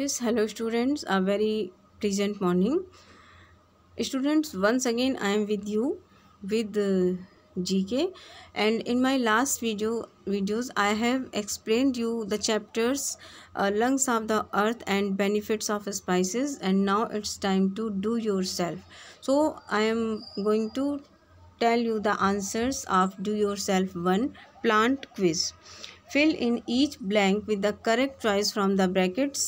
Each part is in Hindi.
Yes, hello students. A very pleasant morning. Students, once again I am with you with uh, GK and in my last video videos I have explained you the chapters uh, lungs of the earth and benefits of spices and now it's time to do yourself. So I am going to tell you the answers of do yourself one plant quiz. Fill in each blank with the correct choice from the brackets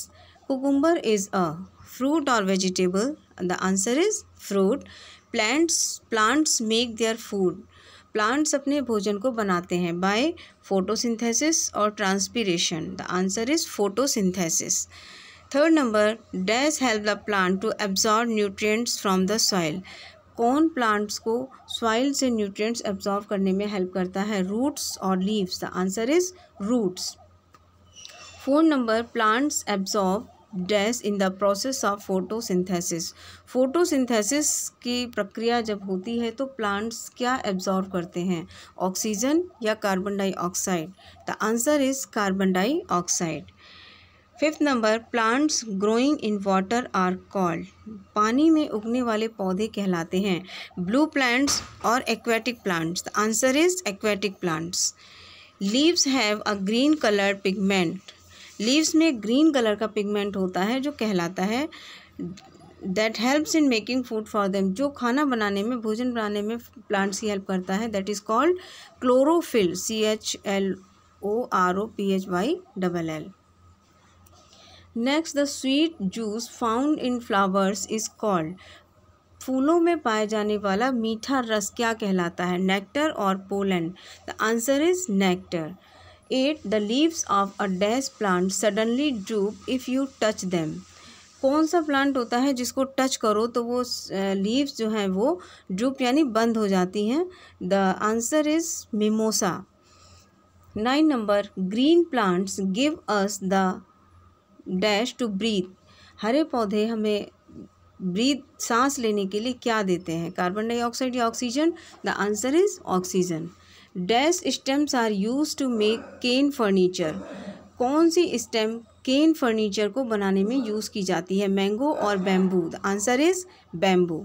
cucumber is a fruit or vegetable? The answer is fruit. Plants plants make their food. plants अपने भोजन को बनाते हैं by photosynthesis or transpiration the answer is photosynthesis third number does help the plant to absorb nutrients from the soil कौन प्लांट्स को सॉइल से न्यूट्रिएंट्स एब्जॉर्व करने में हेल्प करता है रूट्स और leaves the answer is roots four number plants absorb dash in the process of photosynthesis photosynthesis की प्रक्रिया जब होती है तो प्लांट्स क्या एब्जॉर्व करते हैं ऑक्सीजन या carbon dioxide the answer is carbon dioxide fifth number plants growing in water are called पानी में उगने वाले पौधे कहलाते हैं ब्लू प्लांट्स और aquatic plants the answer is aquatic plants leaves have a green colour pigment leaves में ग्रीन कलर का पिगमेंट होता है जो कहलाता है that helps in making food for them जो खाना बनाने में भोजन बनाने में प्लांट्स की हेल्प करता है that is called chlorophyll C H L O R O P H Y double L next the sweet juice found in flowers is called फूलों में पाए जाने वाला मीठा रस क्या कहलाता है नेक्टर और pollen the answer is nectar at the leaves of a dash plant suddenly droop if you touch them कौन सा प्लांट होता है जिसको टच करो तो वो लीव्स जो हैं वो ड्रूप यानी बंद हो जाती हैं the answer is mimosa nine number green plants give us the dash to breathe हरे पौधे हमें ब्रीथ सांस लेने के लिए क्या देते हैं कार्बन डाइऑक्साइड या oxygen the answer is oxygen dash stems are use to make cane furniture कौन सी स्टेम केन फर्नीचर को बनाने में यूज़ की जाती है मैंगो और bamboo the answer is bamboo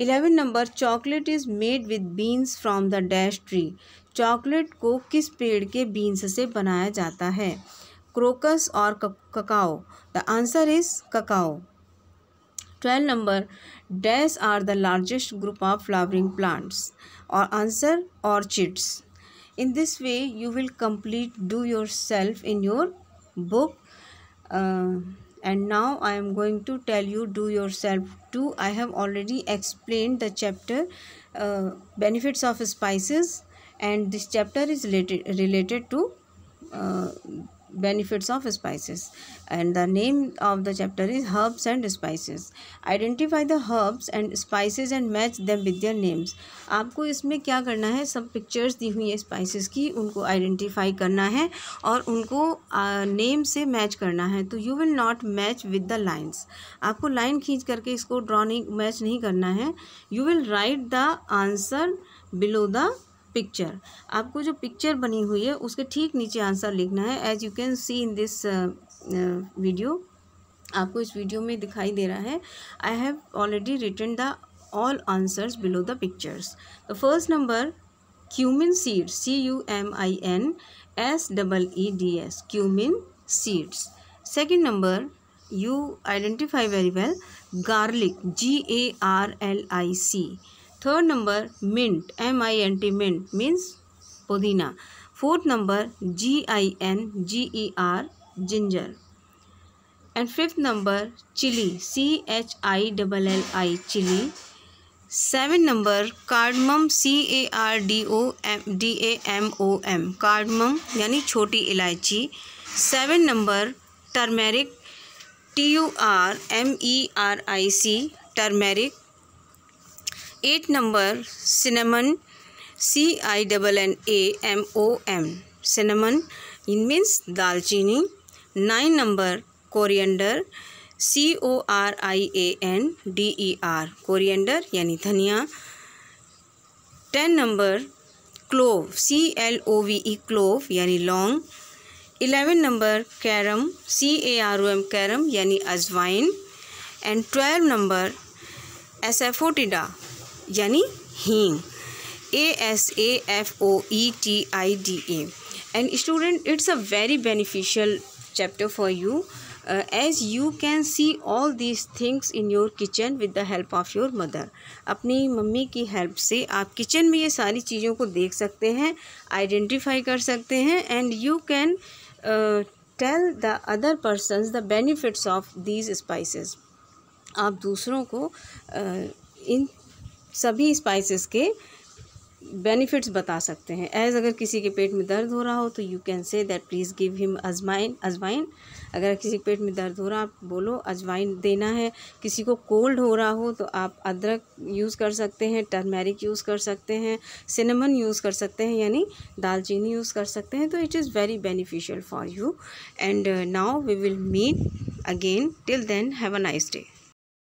eleven number chocolate is made with beans from the dash tree chocolate को किस पेड़ के बीन्स से बनाया जाता है क्रोकस और cacao the answer is cacao twelve number Dais are the largest group of flowering plants. Or answer orchids. In this way you will complete do yourself in your book. Uh, and now I am going to tell you do yourself too. I have already explained the chapter uh, benefits of spices and this chapter is related, related to uh, benefits of spices and the name of the chapter is herbs and spices identify the herbs and spices and match them with their names आपको इसमें क्या करना है सब pictures दी हुई है spices की उनको identify करना है और उनको name से match करना है तो you will not match with the lines आपको line खींच करके इसको draw नहीं match नहीं करना है you will write the answer below the picture आपको जो पिक्चर बनी हुई है उसके ठीक नीचे आंसर लिखना है as you can see in this video आपको इस वीडियो में दिखाई दे रहा है I have already written the all answers below the pictures the first number cumin seeds C U M I N S double E D S cumin seeds second number you identify very well garlic G A R L I C third number mint M I N T mint means पुदीना fourth number G I N G E R ginger and fifth number chilli C H I double L I chilli seven number cardamom C A R D O M D A M O M cardamom यानी छोटी इलायची seven number turmeric T U R M E R I C turmeric eight number cinnamon C I double N A M O M cinnamon in means दालचीनी nine number coriander C O are I A N D E R coriander यानी धनिया ten number clove C L O V E clove यानी लौंग eleven number carom C A R O M carom यानी अजवाइन एंड ट्वेल्व नंबर एसेफोटिडा यानी हींग A S A F O E T I D A and student it's a very beneficial chapter for you as you can see all these things in your kitchen with the help of your mother अपनी मम्मी की हेल्प से आप किचन में ये सारी चीज़ों को देख सकते हैं आइडेंटिफाई कर सकते हैं and you can tell the other person the benefits of these spices आप दूसरों को uh, इन सभी स्पाइसेस के बेनिफिट्स बता सकते हैं एज़ अगर किसी के पेट में दर्द हो रहा हो तो you can say that please give him ajwain ajwain अगर किसी के पेट में दर्द हो रहा आप बोलो अजवाइन देना है किसी को कोल्ड हो रहा हो तो आप अदरक यूज़ कर सकते हैं टर्मेरिक यूज़ कर सकते हैं सिनेमन यूज़ कर सकते हैं यानी दालचीनी यूज़ कर सकते हैं तो it is very beneficial for you and now we will meet again till then have a nice day